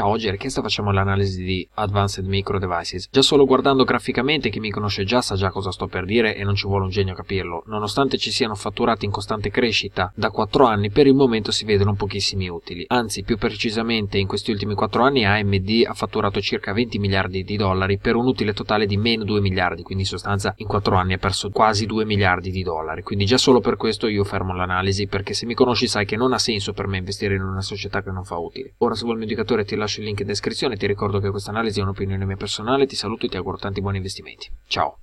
Ciao, oggi a richiesta facciamo l'analisi di Advanced Micro Devices. Già solo guardando graficamente chi mi conosce già sa già cosa sto per dire e non ci vuole un genio a capirlo. Nonostante ci siano fatturati in costante crescita da 4 anni, per il momento si vedono pochissimi utili. Anzi, più precisamente, in questi ultimi 4 anni AMD ha fatturato circa 20 miliardi di dollari per un utile totale di meno 2 miliardi, quindi in sostanza in 4 anni ha perso quasi 2 miliardi di dollari. Quindi già solo per questo io fermo l'analisi perché se mi conosci sai che non ha senso per me investire in una società che non fa utili. Ora se vuoi il mio indicatore ti lascio lascio il link in descrizione, ti ricordo che questa analisi è un'opinione mia personale, ti saluto e ti auguro tanti buoni investimenti. Ciao!